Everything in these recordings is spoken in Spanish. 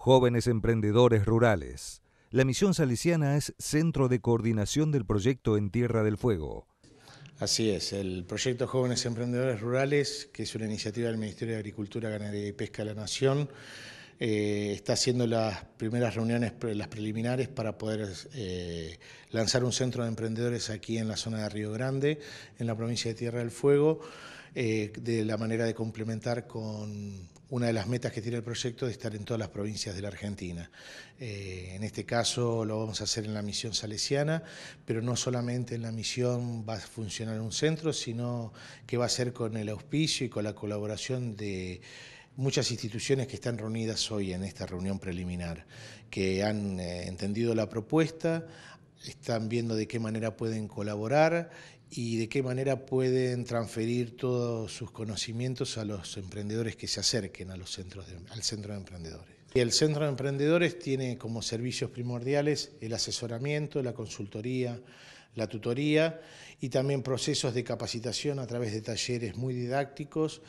Jóvenes Emprendedores Rurales. La misión salesiana es centro de coordinación del proyecto en Tierra del Fuego. Así es, el proyecto Jóvenes Emprendedores Rurales, que es una iniciativa del Ministerio de Agricultura, Ganadería y Pesca de la Nación, eh, está haciendo las primeras reuniones, las preliminares, para poder eh, lanzar un centro de emprendedores aquí en la zona de Río Grande, en la provincia de Tierra del Fuego. Eh, de la manera de complementar con una de las metas que tiene el proyecto de estar en todas las provincias de la Argentina. Eh, en este caso lo vamos a hacer en la misión salesiana, pero no solamente en la misión va a funcionar un centro, sino que va a ser con el auspicio y con la colaboración de muchas instituciones que están reunidas hoy en esta reunión preliminar, que han eh, entendido la propuesta, están viendo de qué manera pueden colaborar y de qué manera pueden transferir todos sus conocimientos a los emprendedores que se acerquen a al centro de emprendedores. El centro de emprendedores tiene como servicios primordiales el asesoramiento, la consultoría, la tutoría y también procesos de capacitación a través de talleres muy didácticos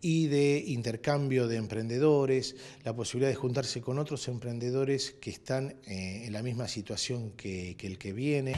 y de intercambio de emprendedores, la posibilidad de juntarse con otros emprendedores que están eh, en la misma situación que el que viene.